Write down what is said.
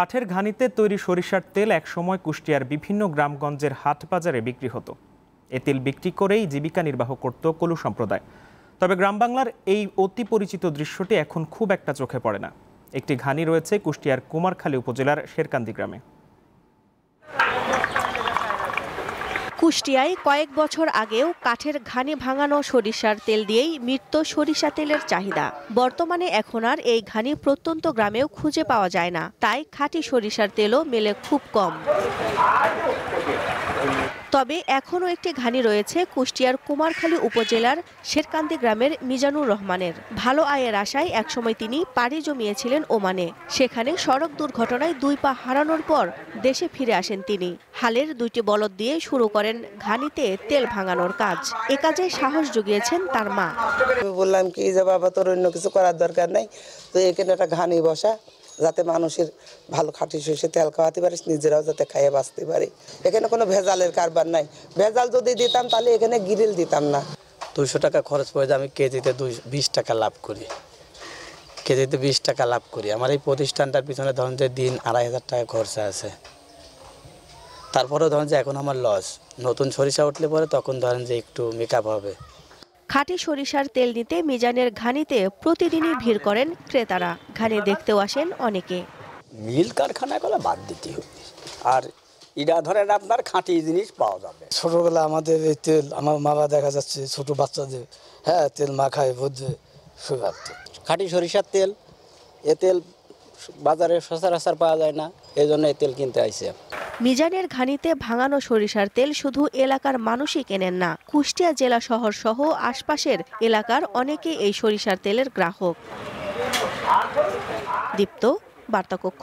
কাঠের ঘানিতে তৈরি সরিষার তেল একসময় কুষ্টিয়ার বিভিন্ন গ্রামগঞ্জের হাট বাজারে বিক্রি হতো এ তেল বিক্রি করেই জীবিকা নির্বাহ করত কলু সম্প্রদায় তবে গ্রাম বাংলার এই অতি পরিচিত দৃশ্যটি এখন খুব একটা চোখে পড়ে না একটি ঘানি রয়েছে কুষ্টিয়ার কুমারখালী উপজেলার শেরকান্দি গ্রামে কুষ্টিয়ায় কয়েক বছর আগেও কাঠের ঘানি ভাঙানো সরিষার তেল দিয়েই মৃত্য সরিষা তেলের চাহিদা বর্তমানে এখন আর এই ঘানি প্রত্যন্ত গ্রামেও খুঁজে পাওয়া যায় না তাই খাঁটি সরিষার তেলও মেলে খুব কম তবে এখনও একটি ঘানি রয়েছে কুষ্টিয়ার কুমারখালী উপজেলার শেরকান্দি গ্রামের মিজানুর রহমানের ভালো আয়ের আশায় একসময় তিনি পাড়ি জমিয়েছিলেন ওমানে সেখানে সড়ক দুর্ঘটনায় দুই পা হারানোর পর দেশে ফিরে আসেন তিনি হালের দুইটি বলদ দিয়ে শুরু করেন ঘানিতে তেল ভাঙানোর কাজ এ কাজে সাহস জুগিয়েছেন তার মা বললাম কি যে বাবা তোর অন্য কিছু করার দরকার নাই তো এখানে একটা ঘানি বসা যাতে মানুষের ভালো খাঁটি শসে তেল খাওয়াতে পারিস নিজেরাও যাতে খাইয়ে বাঁচতে পারি এখানে কোনো ভেজালের কারবার নাই ভেজাল যদি দিতাম তাহলে এখানে গিরিল দিতাম না দুশো টাকা খরচ পড়ে আমি কেজিতে দুই বিশ টাকা লাভ করি কেজিতে বিশ টাকা লাভ করি আমার এই প্রতিষ্ঠানটার পিছনে ধরুন যে দিন আড়াই হাজার টাকা খরচা আছে তারপরেও ধরেন যে এখন আমার লস নতুন সরিষা উঠলে পরে তখন ধরেন যে একটু মেকআপ হবে খাঁটি সরিষার তেল নিতে মিজানের ঘানিতে প্রতিদিনই ভিড় করেন ক্রেতারা ঘানি দেখতেও আসেন অনেকে মিল কারখানাগুলো বাদ দিতে হবে আর ইডা ধরেন আপনার খাঁটি জিনিস পাওয়া যাবে ছোটোবেলা আমাদের এই তেল আমার মারা দেখা যাচ্ছে ছোট বাচ্চাদের হ্যাঁ তেল মাখায় ভোজে সুগার খাঁটি সরিষার তেল এ তেল বাজারে সচরাচর পাওয়া যায় না এই জন্য এই তেল কিনতে আইসে মিজানের ঘানিতে ভাঙানো সরিষার তেল শুধু এলাকার মানুষই কেনেন না কুষ্টিয়া জেলা শহর সহ আশপাশের এলাকার অনেকেই এই সরিষার তেলের গ্রাহক দীপ্ত বার্তাকক্ষ